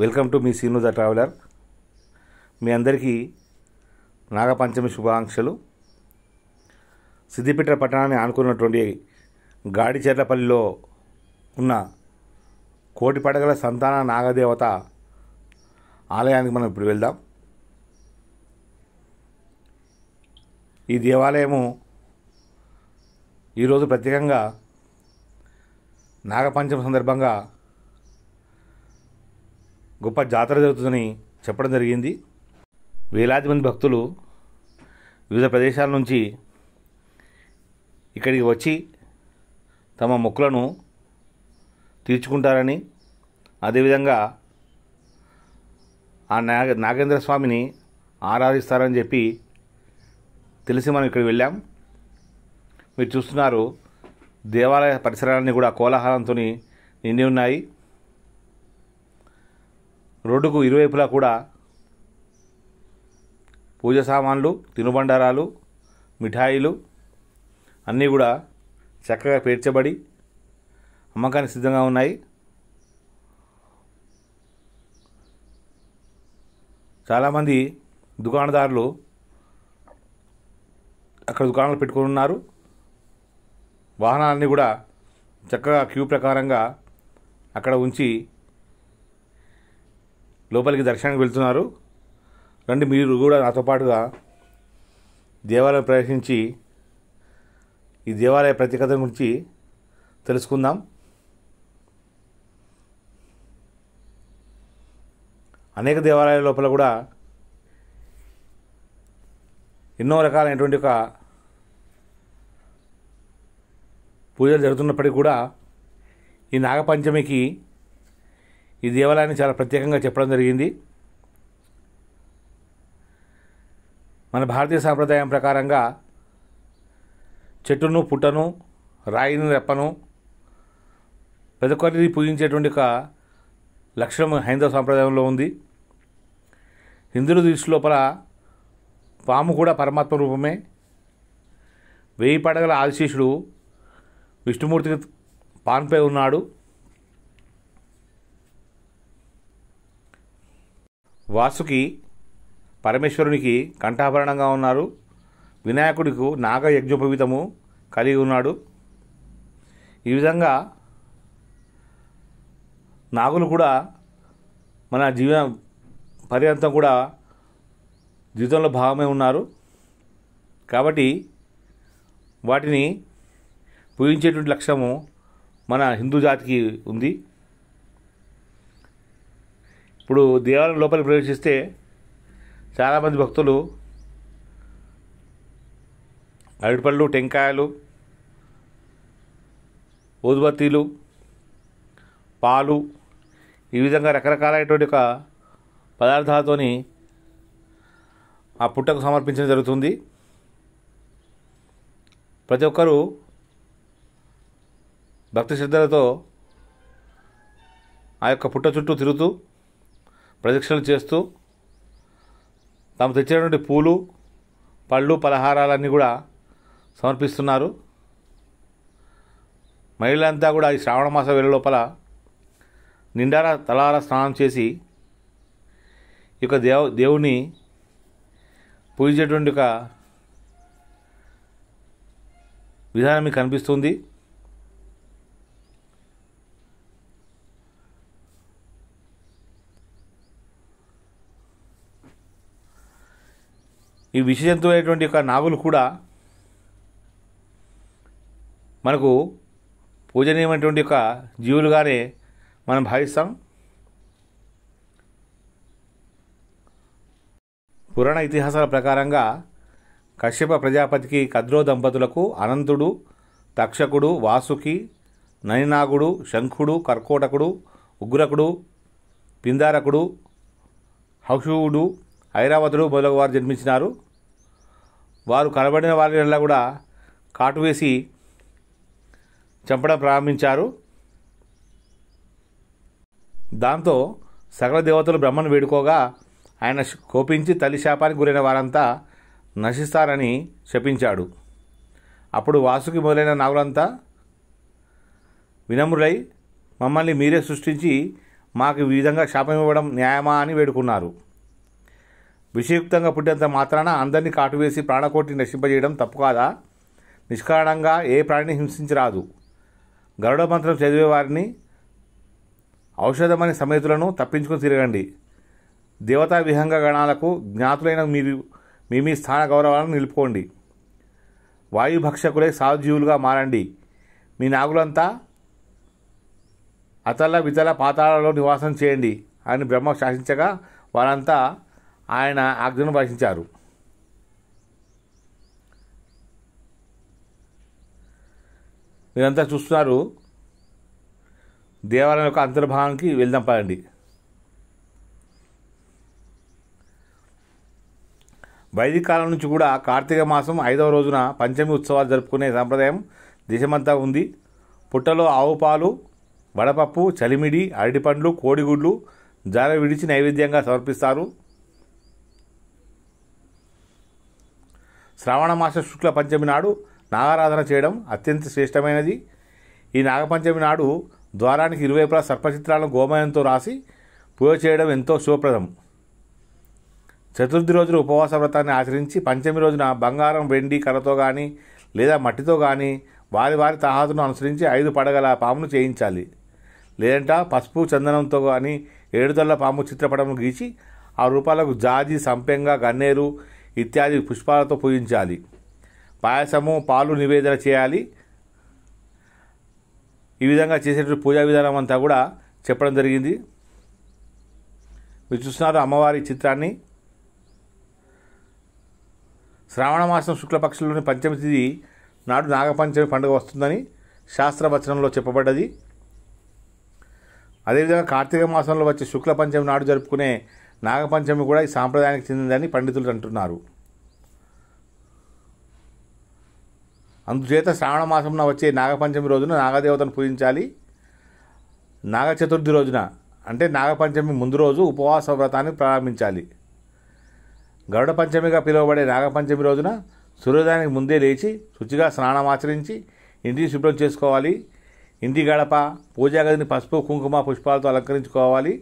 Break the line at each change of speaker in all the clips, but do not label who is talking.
welcome to మీ Seenu the traveller మీ అందరికీ నాగపంచమి శుభాకాంక్షలు సిద్దిపేట పట్టణాన్ని ఆనుకున్నటువంటి గాడిచెర్లపల్లిలో ఉన్న కోటి పడగల సంతాన నాగదేవత ఆలయానికి మనం ఇప్పుడు వెళ్దాం ఈ దేవాలయము ఈరోజు ప్రత్యేకంగా నాగపంచమి సందర్భంగా గొప్ప జాతర జరుగుతుందని చెప్పడం జరిగింది వేలాది మంది భక్తులు వివిధ ప్రదేశాల నుంచి ఇక్కడికి వచ్చి తమ మొక్కులను తీర్చుకుంటారని అదేవిధంగా ఆ నాగ నాగేంద్ర స్వామిని ఆరాధిస్తారని చెప్పి తెలిసి మనం ఇక్కడికి వెళ్ళాం మీరు చూస్తున్నారు దేవాలయ పరిసరాలన్నీ కూడా కోలాహలంతో నిండి ఉన్నాయి రోడ్డుకు ఇరువైపులా కూడా పూజ సామాన్లు తినుబండారాలు మిఠాయిలు అన్నీ కూడా చక్కగా పేర్చబడి అమ్మకానికి సిద్ధంగా ఉన్నాయి చాలామంది దుకాణదారులు అక్కడ దుకాణాలు పెట్టుకుని ఉన్నారు వాహనాలన్నీ కూడా చక్కగా క్యూ ప్రకారంగా అక్కడ ఉంచి లోపలికి దర్శనానికి వెళ్తున్నారు రండి మీరు కూడా నాతో పాటుగా దేవాలయం ప్రవేశించి ఈ దేవాలయ ప్రత్యేకత గురించి తెలుసుకుందాం అనేక దేవాలయాల లోపల కూడా ఎన్నో రకాలైనటువంటి ఒక పూజలు జరుగుతున్నప్పటికీ కూడా ఈ నాగపంచమికి ఈ దేవాలయాన్ని చాలా ప్రత్యేకంగా చెప్పడం జరిగింది మన భారతీయ సాంప్రదాయం ప్రకారంగా చెట్టును పుట్టను రాయిని రెప్పను ప్రతి పూజించేటువంటి ఒక లక్షణం హైందవ సాంప్రదాయంలో ఉంది హిందువుల దృష్టి లోపల పాము కూడా పరమాత్మ రూపమే వెయ్యి పడగల ఆదిశేషుడు విష్ణుమూర్తికి పాన్పై ఉన్నాడు వాసుకి పరమేశ్వరునికి కంఠాభరణంగా ఉన్నారు వినాయకుడికి నాగ యజ్ఞోపవీతము కలిగి ఉన్నాడు ఈ విధంగా నాగులు కూడా మన జీవ పర్యంతం కూడా జీవితంలో భాగమే ఉన్నారు కాబట్టి వాటిని పూజించేటువంటి లక్ష్యము మన హిందూ జాతికి ఉంది ఇప్పుడు దేవాలయం లోపలికి ప్రవేశిస్తే చాలామంది భక్తులు అరటిపళ్ళు టెంకాయలు ఊదుబత్తీలు పాలు ఈ విధంగా రకరకాలైనటువంటి ఒక పదార్థాలతోని ఆ పుట్టకు సమర్పించడం జరుగుతుంది ప్రతి ఒక్కరూ భక్తి శ్రద్ధలతో ఆ యొక్క పుట్ట చుట్టూ తిరుగుతూ ప్రదక్షిణలు చేస్తూ తాము తెచ్చేటువంటి పూలు పళ్ళు పలహారాలన్నీ కూడా సమర్పిస్తున్నారు మహిళలంతా కూడా ఈ శ్రావణ మాస వేల లోపల నిండార తలార స్నానం చేసి ఈ యొక్క దేవ దేవుని పూజించేటువంటి ఒక విధానం మీకు కనిపిస్తుంది ఈ విష అనేటువంటి యొక్క నాగులు కూడా మనకు పూజనీయమైనటువంటి యొక్క జీవులుగానే మనం భావిస్తాం పురాణ ఇతిహాసాల ప్రకారంగా కశ్యప ప్రజాపతికి కద్రో దంపతులకు అనంతుడు తక్షకుడు వాసుకి నయనాగుడు శంఖుడు కర్కోటకుడు ఉగ్రకుడు పిందారకుడు హౌషువుడు ఐరావతుడు మొదలగు వారు జన్మించినారు వారు కనబడిన వారిలా కూడా కాటు వేసి చంపడం ప్రారంభించారు దాంతో సకల దేవతలు బ్రహ్మను వేడుకోగా ఆయన కోపించి తల్లి శాపానికి గురైన వారంతా నశిస్తారని శపించాడు అప్పుడు వాసుకి మొదలైన నాగులంతా వినమ్రులై మమ్మల్ని మీరే సృష్టించి మాకు ఈ విధంగా శాపం ఇవ్వడం న్యాయమా అని వేడుకున్నారు విషయుక్తంగా పుట్టినంత మాత్రాన అందరినీ కాటువేసి ప్రాణకోటి నశింపజేయడం తప్పు కాదా నిష్కారణంగా ఏ ప్రాణిని హింసించరాదు గరుడ మంత్రం చదివే వారిని ఔషధమని సమేతులను తప్పించుకుని తిరగండి దేవతా విహంగ గణాలకు జ్ఞాతులైన మీరు మీ మీ స్థాన గౌరవాలను నిలుపుకోండి వాయుభక్షకులే సాధుజీవులుగా మారండి మీ నాగులంతా అతల వితల పాతాలలో నివాసం చేయండి అని బ్రహ్మ శాసించగా వారంతా ఆయన ఆజ్ఞను భాషించారు మీరంతా చూస్తున్నారు దేవాలయం యొక్క అంతర్భాగానికి వెళ్దాం పడండి వైదిక కాలం నుంచి కూడా కార్తీక మాసం ఐదవ రోజున పంచమి ఉత్సవాలు జరుపుకునే సాంప్రదాయం దేశమంతా ఉంది పుట్టలో ఆవు పాలు వడపప్పు చలిమిడి అరటిపండ్లు కోడిగుడ్లు జార విడిచి నైవేద్యంగా సమర్పిస్తారు శ్రావణమాస శుక్ల పంచమి నాడు నాగారాధన చేయడం అత్యంత శ్రేష్టమైనది ఈ నాగపంచమి నాడు ద్వారానికి ఇరువైపులా సర్పచిత్రాలను గోమయంతో రాసి పూజ చేయడం ఎంతో శుభప్రదం చతుర్థి రోజున ఉపవాస వ్రతాన్ని ఆచరించి పంచమి రోజున బంగారం వెండి కర్రతో కానీ లేదా మట్టితో కానీ వారి వారి తహాతును అనుసరించి ఐదు పడగల పామును చేయించాలి లేదంటే పసుపు చందనంతో కానీ ఏడుదల్ల పాము చిత్రపటం గీచి ఆ రూపాలకు జాజి సంపెంగ గన్నేరు ఇత్యాది పుష్పాలతో పూజించాలి పాయసము పాలు నివేదన చేయాలి ఈ విధంగా చేసేటువంటి పూజా విధానం అంతా కూడా చెప్పడం జరిగింది మీరు చూస్తున్నారు అమ్మవారి చిత్రాన్ని శ్రావణ మాసం శుక్లపక్షంలోని పంచమి తిథి నాడు నాగపంచమి పండుగ వస్తుందని శాస్త్రవచనంలో చెప్పబడ్డది అదేవిధంగా కార్తీక మాసంలో వచ్చే శుక్ల పంచమి నాడు జరుపుకునే నాగపంచమి కూడా ఈ సాంప్రదాయానికి చెందిందని పండితులు అంటున్నారు అందుచేత శ్రావణ మాసంలో వచ్చే నాగపంచమి రోజున నాగదేవతను పూజించాలి నాగచతుర్థి రోజున అంటే నాగపంచమి ముందు రోజు ఉపవాస వ్రతాన్ని ప్రారంభించాలి గరుడ పంచమిగా పిలువబడే నాగపంచమి రోజున సూర్యోదయానికి ముందే లేచి శుచిగా స్నానం ఆచరించి ఇంటిని శుభ్రం చేసుకోవాలి ఇంటి గడప పూజా గదిని పసుపు కుంకుమ పుష్పాలతో అలంకరించుకోవాలి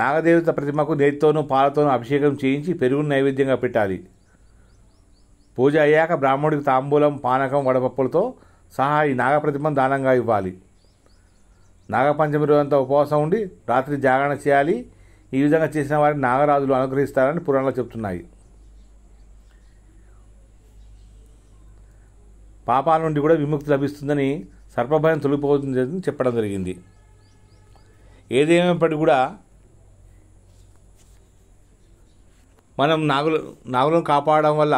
నాగదేవత ప్రతిమకు నేతితోనూ పాలతోనూ అభిషేకం చేయించి పెరుగును నైవేద్యంగా పెట్టాలి పూజ అయ్యాక బ్రాహ్మణుడికి తాంబూలం పానకం వడపప్పులతో సహా ఈ నాగప్రతిమను దానంగా ఇవ్వాలి నాగపంచమి రోజంతా ఉపవాసం ఉండి రాత్రి జాగరణ చేయాలి ఈ విధంగా చేసిన వారిని నాగరాజులు అనుగ్రహిస్తారని పురాణాలు చెబుతున్నాయి పాపాల నుండి కూడా విముక్తి లభిస్తుందని సర్పభయం తొలిపోతుందని చెప్పడం జరిగింది ఏదేమైనప్పటికీ కూడా మనం నాగులు నాగులను కాపాడడం వల్ల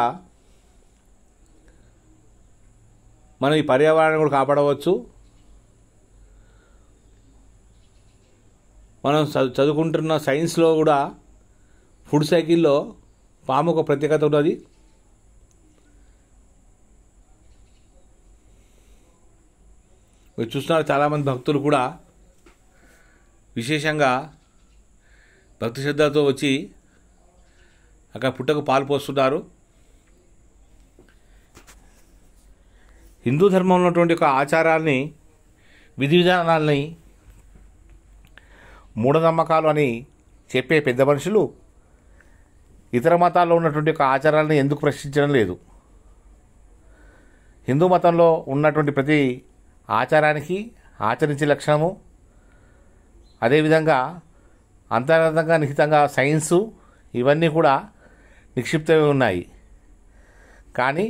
మనం ఈ పర్యావరణాన్ని కూడా కాపాడవచ్చు మనం చదువుకుంటున్న సైన్స్లో కూడా ఫుడ్ సైకిల్లో పాము ఒక ప్రత్యేకత ఉన్నది మీరు చూస్తున్నారు చాలామంది భక్తులు కూడా విశేషంగా భక్తి శ్రద్ధలతో వచ్చి అక్కడ పుట్టకు పాలు పోస్తున్నారు హిందూ ధర్మంలో ఉన్నటువంటి ఒక ఆచారాన్ని విధి విధానాలని మూఢనమ్మకాలు అని చెప్పే పెద్ద మనుషులు ఇతర మతాల్లో ఉన్నటువంటి ఒక ఆచారాలను ఎందుకు ప్రశ్నించడం లేదు హిందూ మతంలో ఉన్నటువంటి ప్రతి ఆచారానికి ఆచరించే లక్షణము అదేవిధంగా అంతర్గతంగా నిహితంగా సైన్సు ఇవన్నీ కూడా నిక్షిప్తమై ఉన్నాయి కానీ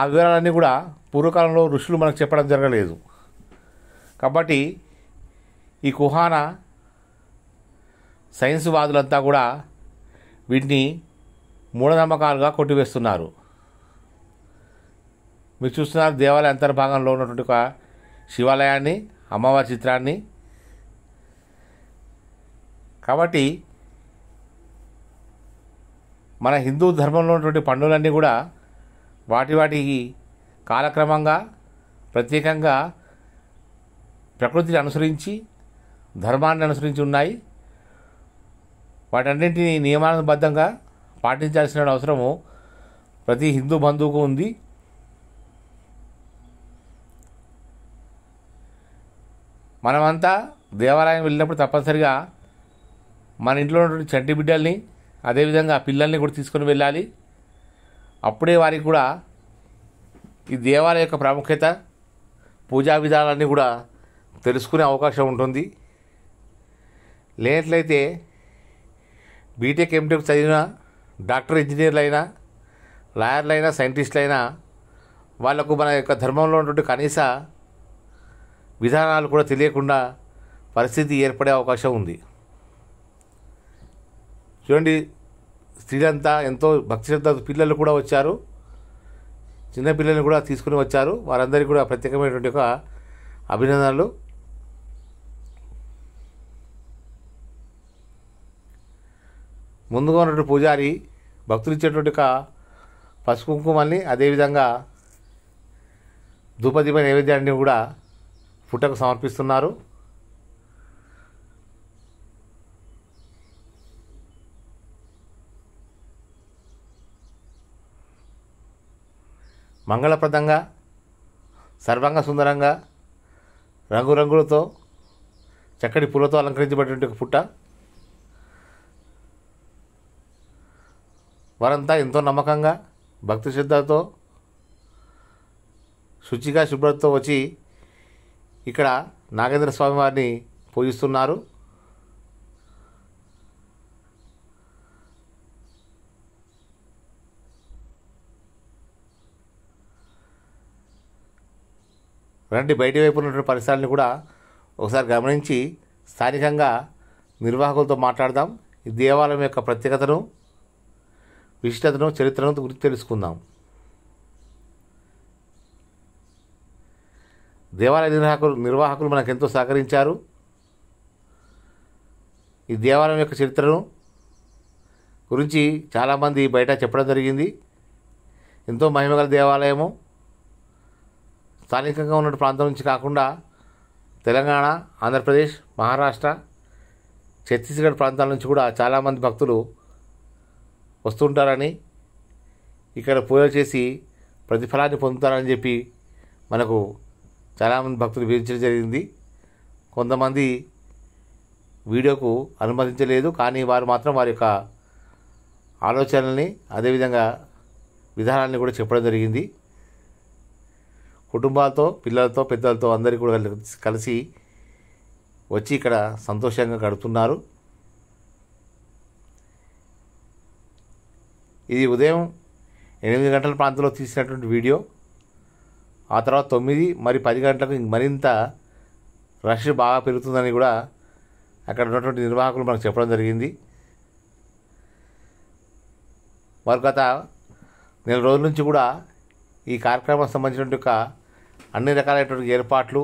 ఆ వివరాలన్నీ కూడా పూర్వకాలంలో ఋషులు మనకు చెప్పడం జరగలేదు కాబట్టి ఈ కుహాన సైన్స్ వాదులంతా కూడా వీటిని మూఢనమ్మకాలుగా కొట్టివేస్తున్నారు మీరు చూస్తున్నారు దేవాలయ అంతర్భాగంలో ఉన్నటువంటి ఒక శివాలయాన్ని అమ్మవారి చిత్రాన్ని కాబట్టి మన హిందూ ధర్మంలో ఉన్నటువంటి పండుగలన్నీ కూడా వాటి వాటి కాలక్రమంగా ప్రత్యేకంగా ప్రకృతిని అనుసరించి ధర్మాన్ని అనుసరించి ఉన్నాయి వాటన్నింటినీ నియమానుబద్ధంగా పాటించాల్సిన అవసరము ప్రతి హిందూ బంధువుకు ఉంది మనమంతా దేవాలయం వెళ్ళినప్పుడు తప్పనిసరిగా మన ఇంట్లో ఉన్నటువంటి చంటి బిడ్డల్ని అదేవిధంగా పిల్లల్ని కూడా తీసుకొని వెళ్ళాలి అప్పుడే వారికి కూడా ఈ దేవాలయ యొక్క ప్రాముఖ్యత పూజా విధానాన్ని కూడా తెలుసుకునే అవకాశం ఉంటుంది లేనట్లయితే బీటెక్ ఎంటెక్ e e చదివిన డాక్టర్ ఇంజనీర్లు అయినా లాయర్లు అయినా సైంటిస్టులు అయినా వాళ్లకు మన యొక్క ధర్మంలో ఉన్నటువంటి కనీస విధానాలు కూడా తెలియకుండా పరిస్థితి ఏర్పడే అవకాశం ఉంది చూడండి స్త్రీలంతా ఎంతో భక్తి శ్రద్ధ పిల్లలు కూడా వచ్చారు చిన్న పిల్లల్ని కూడా తీసుకుని వచ్చారు వారందరికీ కూడా ప్రత్యేకమైనటువంటి ఒక అభినందనలు ముందుగా ఉన్నటువంటి పూజారి భక్తులు ఇచ్చేటువంటి ఒక పసుపు కుంకుమల్ని అదేవిధంగా ధూపదీప నైవేద్యాన్ని కూడా పుట్టకు సమర్పిస్తున్నారు మంగళప్రదంగా సర్వాంగ సుందరంగా రంగురంగులతో చక్కటి పూలతో అలంకరించబడినటువంటి పుట్ట వారంతా ఎంతో నమ్మకంగా భక్తి శ్రద్ధతో శుచిగా శుభ్రతతో వచ్చి ఇక్కడ నాగేంద్ర స్వామి వారిని పూజిస్తున్నారు ఇలాంటి బయటి వైపు ఉన్నటువంటి పరిసరాలను కూడా ఒకసారి గమనించి స్థానికంగా నిర్వాహకులతో మాట్లాడదాం ఈ దేవాలయం యొక్క ప్రత్యేకతను విశిష్టతను చరిత్రను గురించి తెలుసుకుందాం దేవాలయ నిర్వాహకులు నిర్వాహకులు మనకు ఎంతో సహకరించారు ఈ దేవాలయం యొక్క చరిత్రను గురించి చాలామంది బయట చెప్పడం జరిగింది ఎంతో మహిమగల దేవాలయము స్థానికంగా ఉన్న ప్రాంతం నుంచి కాకుండా తెలంగాణ ఆంధ్రప్రదేశ్ మహారాష్ట్ర ఛత్తీస్గఢ్ ప్రాంతాల నుంచి కూడా చాలామంది భక్తులు వస్తుంటారని ఇక్కడ పూజలు చేసి ప్రతిఫలాన్ని పొందుతారని చెప్పి మనకు చాలామంది భక్తులు వివరించడం జరిగింది కొంతమంది వీడియోకు అనుమతించలేదు కానీ వారు మాత్రం వారి యొక్క ఆలోచనల్ని అదేవిధంగా విధానాన్ని కూడా చెప్పడం జరిగింది కుటుంబాలతో పిల్లలతో పెద్దలతో అందరికీ కూడా కలిసి వచ్చి ఇక్కడ సంతోషంగా గడుపుతున్నారు ఇది ఉదయం ఎనిమిది గంటల ప్రాంతంలో తీసినటువంటి వీడియో ఆ తర్వాత తొమ్మిది మరి పది గంటలకు మరింత రష్ బాగా పెరుగుతుందని కూడా అక్కడ ఉన్నటువంటి నిర్వాహకులు మనకు చెప్పడం జరిగింది వారు గత నెల రోజుల నుంచి కూడా ఈ కార్యక్రమానికి సంబంధించినటువంటి ఒక అన్ని రకాలైనటువంటి ఏర్పాట్లు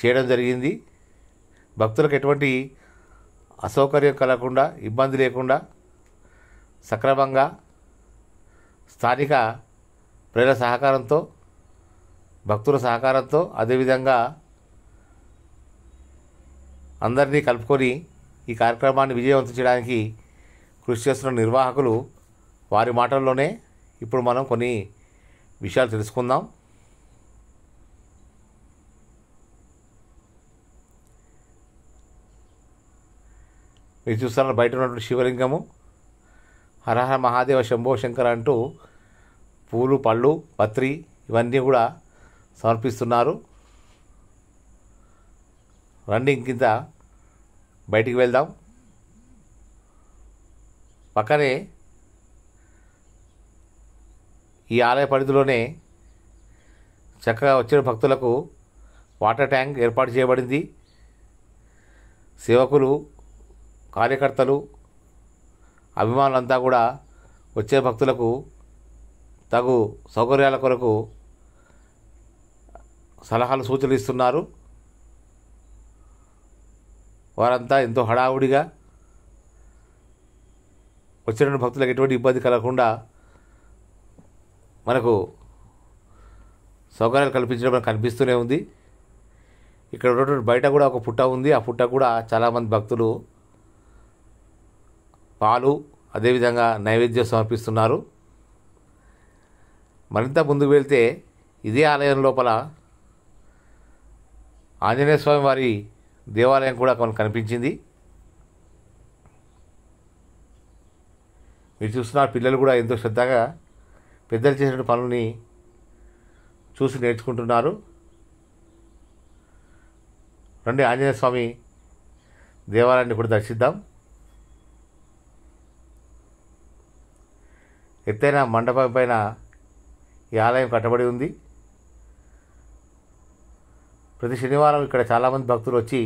చేయడం జరిగింది భక్తులకు ఎటువంటి అసౌకర్యం కలగకుండా ఇబ్బంది లేకుండా సక్రమంగా స్థానిక ప్రజల సహకారంతో భక్తుల సహకారంతో అదేవిధంగా అందరినీ కలుపుకొని ఈ కార్యక్రమాన్ని విజయవంతం చేయడానికి కృషి చేస్తున్న నిర్వాహకులు వారి మాటల్లోనే ఇప్పుడు మనం కొన్ని విషయాలు తెలుసుకుందాం మీరు చూస్తున్నారు బయట ఉన్నటువంటి శివలింగము హరహర మహాదేవ శంభో శంకర్ అంటూ పూలు పళ్ళు పత్రి ఇవన్నీ కూడా సమర్పిస్తున్నారు రండి ఇంకింత బయటికి వెళ్దాం పక్కనే ఈ ఆలయ పరిధిలోనే చక్కగా వచ్చిన భక్తులకు వాటర్ ట్యాంక్ ఏర్పాటు చేయబడింది సేవకులు కార్యకర్తలు అభిమానులంతా కూడా వచ్చే భక్తులకు తగు సౌకర్యాల కొరకు సలహాలు సూచనలు ఇస్తున్నారు వారంతా ఎంతో హడావుడిగా వచ్చిన భక్తులకు ఎటువంటి ఇబ్బంది కలగకుండా మనకు సౌకర్యాలు కల్పించడం కనిపిస్తూనే ఉంది ఇక్కడ ఉన్నటువంటి బయట కూడా ఒక పుట్ట ఉంది ఆ పుట్ట కూడా చాలామంది భక్తులు పాలు అదేవిధంగా నైవేద్యం సమర్పిస్తున్నారు మరింత ముందుకు వెళ్తే ఇదే ఆలయం లోపల ఆంజనేయ స్వామి వారి దేవాలయం కూడా మనకు కనిపించింది మీరు చూస్తున్నారు పిల్లలు కూడా ఎంతో శ్రద్ధగా పెద్దలు చేసిన పనుల్ని చూసి నేర్చుకుంటున్నారు రండి ఆంజనేయ స్వామి దేవాలయాన్ని కూడా దర్శిద్దాం ఎత్తైన మండపం పైన ఈ ఆలయం కట్టబడి ఉంది ప్రతి శనివారం ఇక్కడ చాలామంది భక్తులు వచ్చి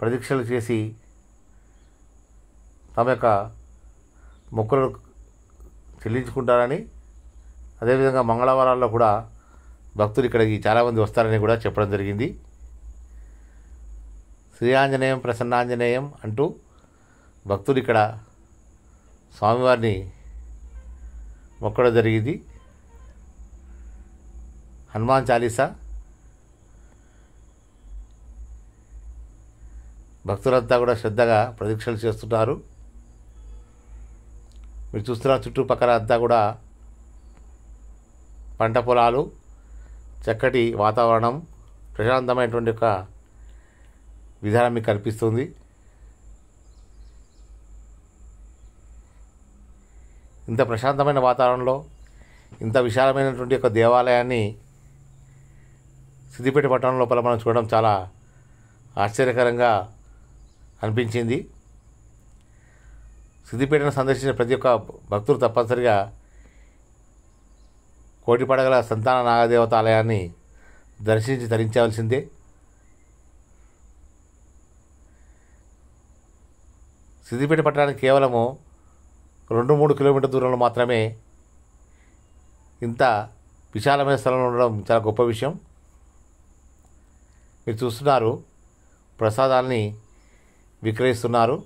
ప్రదీక్షలు చేసి తమ యొక్క మొక్కలు చెల్లించుకుంటారని అదేవిధంగా మంగళవారాల్లో కూడా భక్తులు ఇక్కడికి చాలామంది వస్తారని కూడా చెప్పడం జరిగింది శ్రీ ఆంజనేయం ప్రసన్నాంజనేయం అంటూ భక్తులు ఇక్కడ స్వామివారిని మొక్కడం జరిగింది హనుమాన్ చాలీసా భక్తులంతా కూడా శ్రద్ధగా ప్రదీక్షలు చేస్తున్నారు మీరు చూస్తున్న చుట్టుపక్కల అంతా కూడా పంట పొలాలు చక్కటి వాతావరణం ప్రశాంతమైనటువంటి ఒక విధానం మీకు కల్పిస్తుంది ఇంత ప్రశాంతమైన వాతావరణంలో ఇంత విశాలమైనటువంటి ఒక దేవాలయాన్ని సిద్దిపేట పట్టణం లోపల మనం చూడడం చాలా ఆశ్చర్యకరంగా అనిపించింది సిద్దిపేటను సందర్శించిన ప్రతి ఒక్క భక్తులు తప్పనిసరిగా కోటి పడగల సంతాన నాగదేవత ఆలయాన్ని దర్శించి ధరించవలసిందే సిద్దిపేట పట్టణానికి కేవలము రెండు మూడు కిలోమీటర్ల దూరంలో మాత్రమే ఇంత విశాలమైన స్థలంలో ఉండడం చాలా గొప్ప విషయం మీరు చూస్తున్నారు ప్రసాదాల్ని విక్రయిస్తున్నారు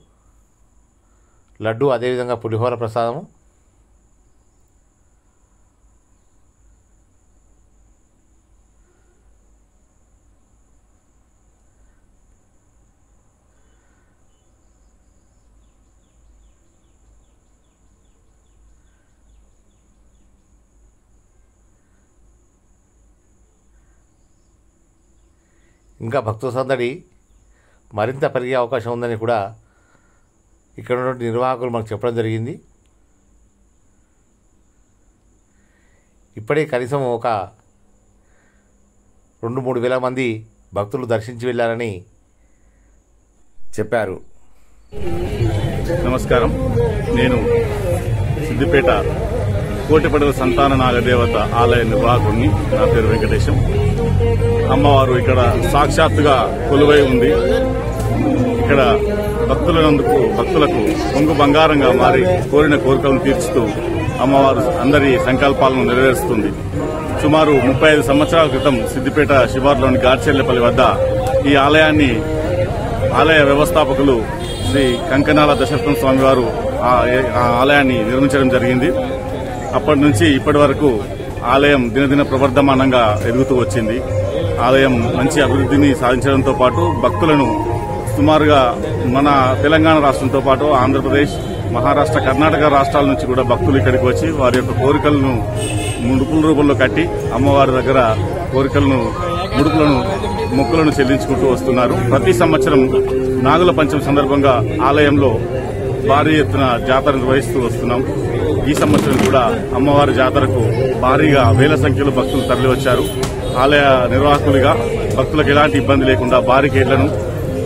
లడ్డు అదేవిధంగా పులిహోర ప్రసాదము ఇంకా భక్తుల సందడి మరింత పెరిగే అవకాశం ఉందని కూడా ఇక్కడ ఉన్నటువంటి నిర్వాహకులు మనకు చెప్పడం జరిగింది ఇప్పుడే కనీసం ఒక రెండు మూడు వేల మంది భక్తులు దర్శించి వెళ్ళారని
చెప్పారు నమస్కారం నేను సిద్దిపేట కోటిపడవ సంతాన నాగదేవత ఆలయ నిర్వాహకుడిని నా పేరు వెంకటేశం అమ్మవారు ఇక్కడ సాక్షాత్తుగా కొలువై ఉంది ఇక్కడ భక్తులందుకు భక్తులకు పొంగు బంగారంగా మారి కోరిన కోరికలను తీర్చుతూ అమ్మవారు అందరి సంకల్పాలను నెరవేరుస్తుంది సుమారు ముప్పై ఐదు సంవత్సరాల క్రితం సిద్దిపేట శివార్లోని గాడ్చెల్లెపల్లి వద్ద ఈ ఆలయాన్ని ఆలయ వ్యవస్థాపకులు శ్రీ కంకనాల దశరథం స్వామివారు ఆ ఆలయాన్ని నిర్మించడం జరిగింది అప్పటి నుంచి ఇప్పటి వరకు ఆలయం దినదిన ప్రవర్ధమానంగా ఎదుగుతూ వచ్చింది ఆలయం మంచి అభివృద్ధిని సాధించడంతో పాటు భక్తులను సుమారుగా మన తెలంగాణ రాష్ట్రంతో పాటు ఆంధ్రప్రదేశ్ మహారాష్ట్ర కర్ణాటక రాష్ట్రాల నుంచి కూడా భక్తులు ఇక్కడికి వచ్చి వారి యొక్క కోరికలను ముడుపుల రూపంలో కట్టి అమ్మవారి దగ్గర కోరికలను ముడుపులను మొక్కులను చెల్లించుకుంటూ వస్తున్నారు ప్రతి సంవత్సరం నాగుల పంచం సందర్భంగా ఆలయంలో భారీ ఎత్తున జాతర నిర్వహిస్తూ వస్తున్నాం ఈ సంవత్సరం కూడా అమ్మవారి జాతరకు భారీగా వేల సంఖ్యలో భక్తులు తరలివచ్చారు ఆలయ నిర్వాహకులుగా భక్తులకు ఎలాంటి ఇబ్బంది లేకుండా బారికేడ్లను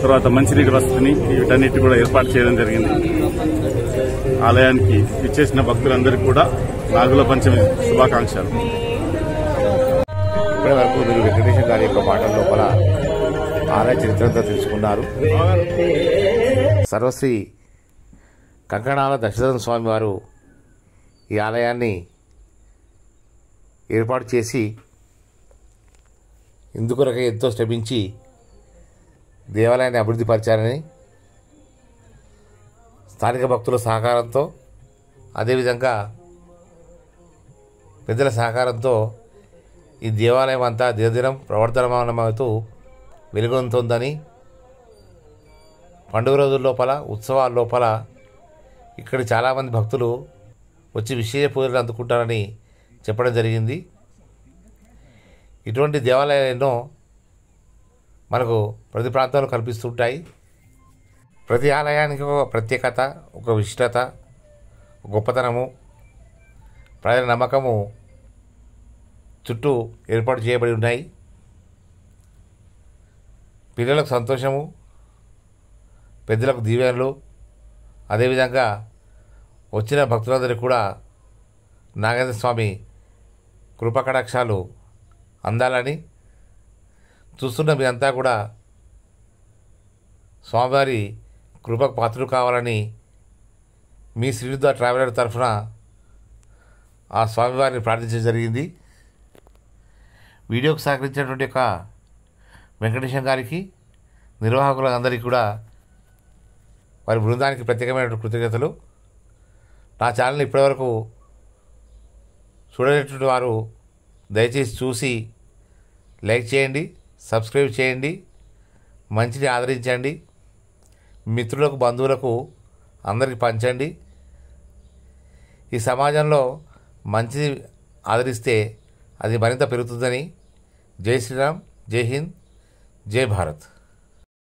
తర్వాత మంచినీటి వసతిని వీటన్నిటి కూడా ఏర్పాటు చేయడం జరిగింది ఆలయానికి ఇచ్చేసిన భక్తులందరికీ కూడా నాగుల పంచమి శుభాకాంక్షలు ఇప్పటి వరకు మీరు వెంకటేశ్వర గారి యొక్క పాటల లోపల ఆలయ చరిత్రంతో
తెలుసుకున్నారు సర్వశ్రీ కంకణాల దశరథ స్వామి వారు ఈ ఆలయాన్ని ఏర్పాటు చేసి రక ఎంతో శ్రమించి దేవాలయాన్ని అభివృద్ధి పరిచారని స్థానిక భక్తుల సహకారంతో అదేవిధంగా పెద్దల సహకారంతో ఈ దేవాలయం అంతా దినదినం ప్రవర్తనమానమవుతూ వెలుగొందుతుందని పండుగ రోజుల లోపల ఉత్సవాల లోపల ఇక్కడ చాలామంది భక్తులు వచ్చి విశేష పూజలు అందుకుంటారని చెప్పడం జరిగింది ఇటువంటి దేవాలయాలు ఎన్నో మనకు ప్రతి ప్రాంతంలో కనిపిస్తుంటాయి ప్రతి ఆలయానికి ఒక ప్రత్యేకత ఒక విశిష్టత గొప్పతనము ప్రజల నమ్మకము చుట్టూ ఏర్పాటు చేయబడి ఉన్నాయి పిల్లలకు సంతోషము పెద్దలకు దీవెనలు అదేవిధంగా వచ్చిన భక్తులందరికీ కూడా నాగేంద్ర స్వామి కృపకటాక్షాలు అందాలని చూస్తున్న మీ అంతా కూడా స్వామివారి కృపకు పాత్రలు కావాలని మీ శ్రీనిధ ట్రావెలర్ తరఫున ఆ స్వామివారిని ప్రార్థించడం జరిగింది వీడియోకు సహకరించినటువంటి యొక్క వెంకటేశం గారికి నిర్వాహకులందరికీ కూడా వారి బృందానికి ప్రత్యేకమైనటువంటి కృతజ్ఞతలు నా ఛానల్ ఇప్పటివరకు చూడలేటువంటి వారు దయచేసి చూసి లైక్ చేయండి సబ్స్క్రైబ్ చేయండి మంచిని ఆదరించండి మిత్రులకు బంధువులకు అందరికి పంచండి ఈ సమాజంలో మంచిది ఆదరిస్తే అది మరింత పెరుగుతుందని జై శ్రీరామ్ జై హింద్ జై భారత్